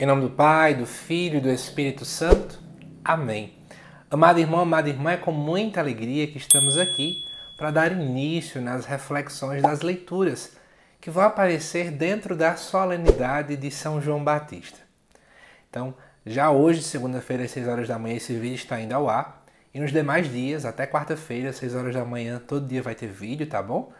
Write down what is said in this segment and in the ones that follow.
Em nome do Pai, do Filho e do Espírito Santo. Amém. Amado irmão, amada irmã, é com muita alegria que estamos aqui para dar início nas reflexões das leituras que vão aparecer dentro da solenidade de São João Batista. Então, já hoje, segunda-feira, às 6 horas da manhã, esse vídeo está indo ao ar. E nos demais dias, até quarta-feira, às 6 horas da manhã, todo dia vai ter vídeo, tá bom?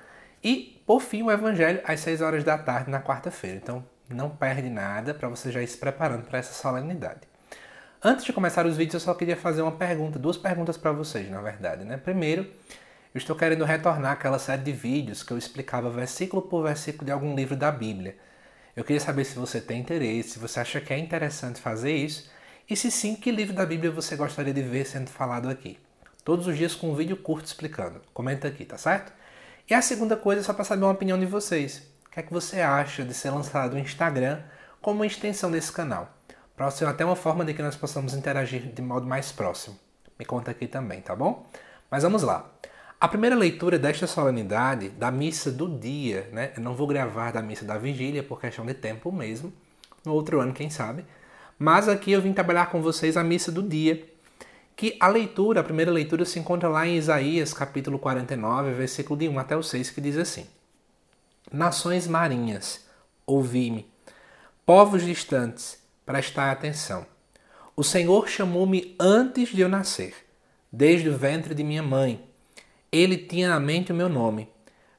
E, por fim, o Evangelho às 6 horas da tarde na quarta-feira. Então, não perde nada para você já ir se preparando para essa solenidade. Antes de começar os vídeos, eu só queria fazer uma pergunta, duas perguntas para vocês, na verdade. Né? Primeiro, eu estou querendo retornar aquela série de vídeos que eu explicava versículo por versículo de algum livro da Bíblia. Eu queria saber se você tem interesse, se você acha que é interessante fazer isso, e se sim, que livro da Bíblia você gostaria de ver sendo falado aqui. Todos os dias com um vídeo curto explicando. Comenta aqui, tá certo? E a segunda coisa é só para saber uma opinião de vocês que é que você acha de ser lançado o Instagram como uma extensão desse canal? Para ser até uma forma de que nós possamos interagir de modo mais próximo. Me conta aqui também, tá bom? Mas vamos lá. A primeira leitura desta solenidade, da missa do dia, né? Eu não vou gravar da missa da vigília por questão de tempo mesmo, no outro ano, quem sabe. Mas aqui eu vim trabalhar com vocês a missa do dia, que a leitura, a primeira leitura se encontra lá em Isaías, capítulo 49, versículo de 1 até o 6, que diz assim: Nações marinhas, ouvi-me. Povos distantes, prestai atenção. O Senhor chamou-me antes de eu nascer, desde o ventre de minha mãe. Ele tinha na mente o meu nome.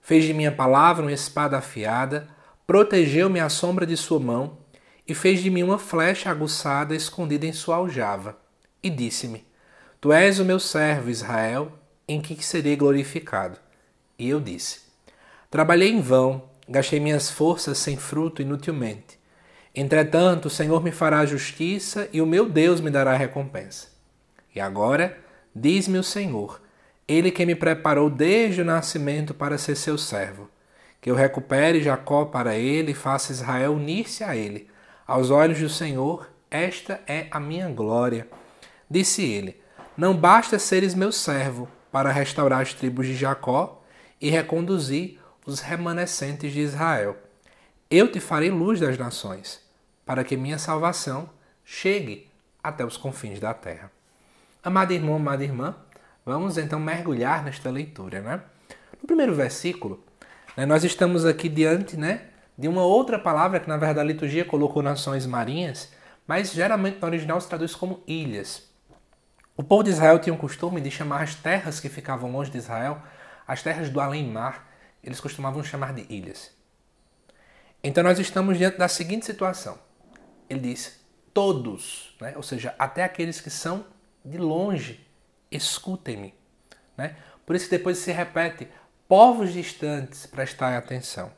Fez de minha palavra uma espada afiada, protegeu-me à sombra de sua mão e fez de mim uma flecha aguçada escondida em sua aljava. E disse-me: Tu és o meu servo, Israel, em que serei glorificado. E eu disse: Trabalhei em vão, gastei minhas forças sem fruto inutilmente. Entretanto, o Senhor me fará justiça e o meu Deus me dará recompensa. E agora, diz-me o Senhor, ele que me preparou desde o nascimento para ser seu servo, que eu recupere Jacó para ele e faça Israel unir-se a ele. Aos olhos do Senhor, esta é a minha glória. Disse ele: Não basta seres meu servo para restaurar as tribos de Jacó e reconduzir dos remanescentes de Israel. Eu te farei luz das nações, para que minha salvação chegue até os confins da terra. Amado irmão, amada irmã, vamos então mergulhar nesta leitura, né? No primeiro versículo, né, nós estamos aqui diante, né, de uma outra palavra que na verdade a liturgia colocou nações marinhas, mas geralmente no original se traduz como ilhas. O povo de Israel tinha o costume de chamar as terras que ficavam longe de Israel as terras do além-mar, eles costumavam chamar de ilhas. Então nós estamos diante da seguinte situação. Ele diz: todos, né? ou seja, até aqueles que são de longe, escutem-me. Né? Por isso que depois se repete: povos distantes, prestem atenção.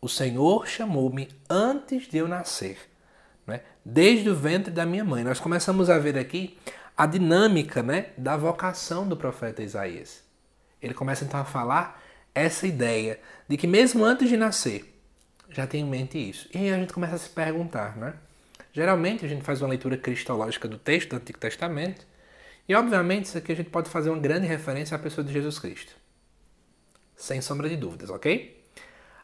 O Senhor chamou-me antes de eu nascer, né? desde o ventre da minha mãe. Nós começamos a ver aqui a dinâmica né, da vocação do profeta Isaías. Ele começa então a falar essa ideia de que mesmo antes de nascer já tem em mente isso. E aí a gente começa a se perguntar, né? Geralmente a gente faz uma leitura cristológica do texto do Antigo Testamento, e obviamente isso aqui a gente pode fazer uma grande referência à pessoa de Jesus Cristo. Sem sombra de dúvidas, ok?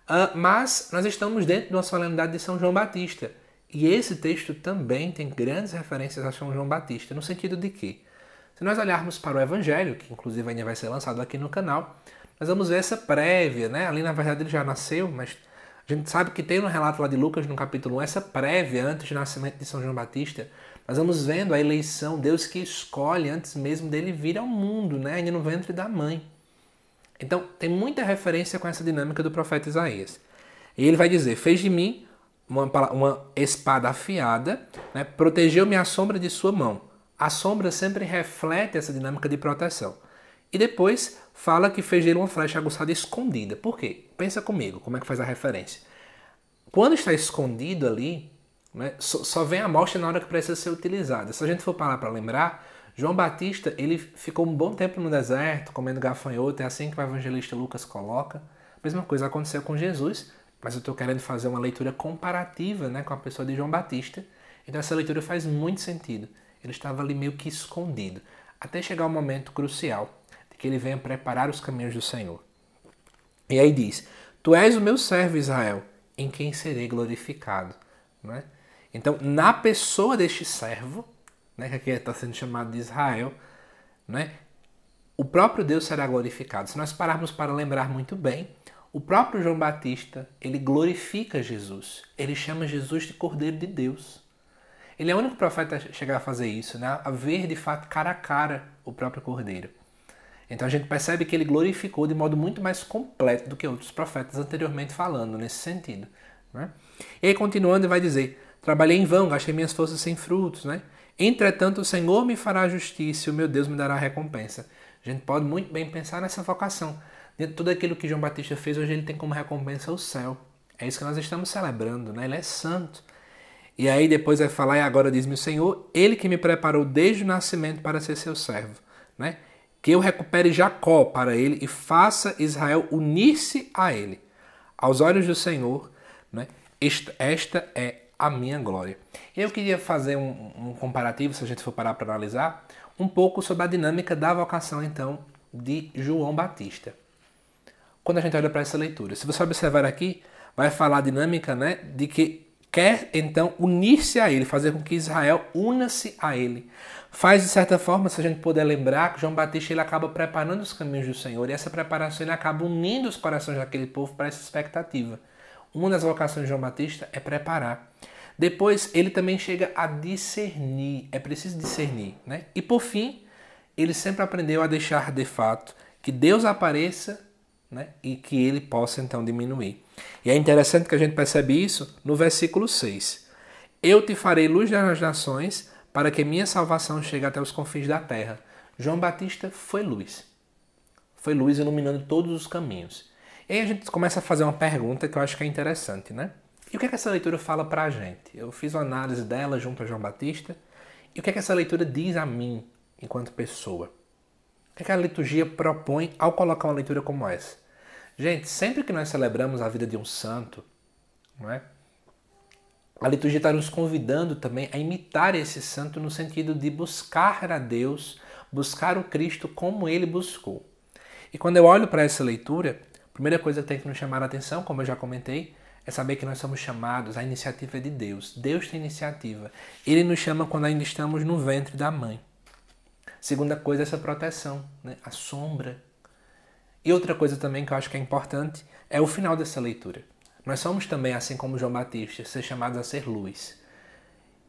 Uh, mas nós estamos dentro de uma solenidade de São João Batista. E esse texto também tem grandes referências a São João Batista, no sentido de que, se nós olharmos para o Evangelho, que inclusive ainda vai ser lançado aqui no canal, nós vamos ver essa prévia, né? Ali na verdade ele já nasceu, mas a gente sabe que tem no relato lá de Lucas, no capítulo 1, essa prévia antes do nascimento de São João Batista. Nós vamos vendo a eleição, Deus que escolhe antes mesmo dele vir ao mundo, né? ainda no ventre da mãe. Então, tem muita referência com essa dinâmica do profeta Isaías. E ele vai dizer: Fez de mim uma, uma espada afiada, né? protegeu-me à sombra de sua mão. A sombra sempre reflete essa dinâmica de proteção. E depois fala que fez dele uma flecha aguçada escondida. Por quê? Pensa comigo, como é que faz a referência. Quando está escondido ali, né, só, só vem a mostra na hora que precisa ser utilizada. Se a gente for parar para lembrar, João Batista ele ficou um bom tempo no deserto, comendo gafanhoto, é assim que o evangelista Lucas coloca. mesma coisa aconteceu com Jesus, mas eu estou querendo fazer uma leitura comparativa né, com a pessoa de João Batista. Então essa leitura faz muito sentido. Ele estava ali meio que escondido, até chegar o momento crucial, que ele venha preparar os caminhos do Senhor. E aí diz: Tu és o meu servo, Israel, em quem serei glorificado. Né? Então, na pessoa deste servo, né, que aqui está sendo chamado de Israel, né, o próprio Deus será glorificado. Se nós pararmos para lembrar muito bem, o próprio João Batista, ele glorifica Jesus. Ele chama Jesus de Cordeiro de Deus. Ele é o único profeta a chegar a fazer isso, né? a ver de fato cara a cara o próprio Cordeiro. Então a gente percebe que ele glorificou de modo muito mais completo do que outros profetas anteriormente falando nesse sentido. Né? E aí, continuando, ele vai dizer: Trabalhei em vão, gastei minhas forças sem frutos. Né? Entretanto, o Senhor me fará justiça e o meu Deus me dará a recompensa. A gente pode muito bem pensar nessa vocação. Dentro de tudo aquilo que João Batista fez, hoje ele tem como recompensa o céu. É isso que nós estamos celebrando, né? Ele é santo. E aí depois vai falar, e agora diz-me o Senhor, ele que me preparou desde o nascimento para ser seu servo, né? que eu recupere Jacó para ele e faça Israel unir-se a ele. Aos olhos do Senhor, né, esta, é a minha glória. Eu queria fazer um, um comparativo, se a gente for parar para analisar, um pouco sobre a dinâmica da vocação, então, de João Batista. Quando a gente olha para essa leitura, se você observar aqui, vai falar a dinâmica né, de que quer então unir-se a ele, fazer com que Israel una-se a ele. Faz de certa forma, se a gente puder lembrar, que João Batista ele acaba preparando os caminhos do Senhor e essa preparação ele acaba unindo os corações daquele povo para essa expectativa. Uma das vocações de João Batista é preparar. Depois ele também chega a discernir, é preciso discernir, né? E por fim, ele sempre aprendeu a deixar de fato que Deus apareça né? e que ele possa então diminuir. E é interessante que a gente percebe isso no versículo 6. Eu te farei luz das nações para que minha salvação chegue até os confins da terra. João Batista foi luz. Foi luz iluminando todos os caminhos. E aí a gente começa a fazer uma pergunta que eu acho que é interessante, né? E o que, é que essa leitura fala para a gente? Eu fiz uma análise dela junto a João Batista. E o que, é que essa leitura diz a mim, enquanto pessoa? O é que a liturgia propõe ao colocar uma leitura como essa? Gente, sempre que nós celebramos a vida de um santo, não é? a liturgia está nos convidando também a imitar esse santo no sentido de buscar a Deus, buscar o Cristo como ele buscou. E quando eu olho para essa leitura, a primeira coisa que tem que nos chamar a atenção, como eu já comentei, é saber que nós somos chamados, a iniciativa é de Deus. Deus tem iniciativa. Ele nos chama quando ainda estamos no ventre da mãe. Segunda coisa, é essa proteção, né? a sombra. E outra coisa também que eu acho que é importante é o final dessa leitura. Nós somos também, assim como João Batista, ser chamados a ser luz.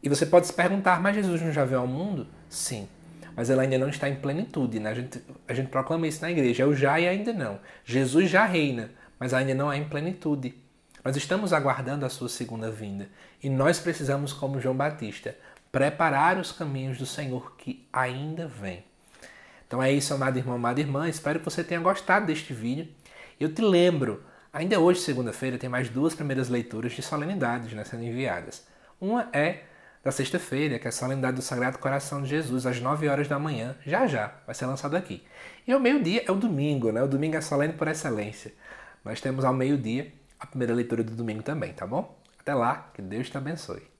E você pode se perguntar, mas Jesus não já veio ao mundo? Sim, mas ela ainda não está em plenitude. Né? A, gente, a gente proclama isso na igreja, é o já e ainda não. Jesus já reina, mas ainda não é em plenitude. Nós estamos aguardando a sua segunda vinda e nós precisamos, como João Batista, preparar os caminhos do Senhor que ainda vem. Então é isso, amado irmão, amada irmã. Espero que você tenha gostado deste vídeo. Eu te lembro, ainda hoje, segunda-feira, tem mais duas primeiras leituras de solenidades né, sendo enviadas. Uma é da sexta-feira, que é a solenidade do Sagrado Coração de Jesus, às 9 horas da manhã, já já, vai ser lançado aqui. E ao meio-dia é o domingo, né? O domingo é solene por excelência. Nós temos ao meio-dia a primeira leitura do domingo também, tá bom? Até lá, que Deus te abençoe.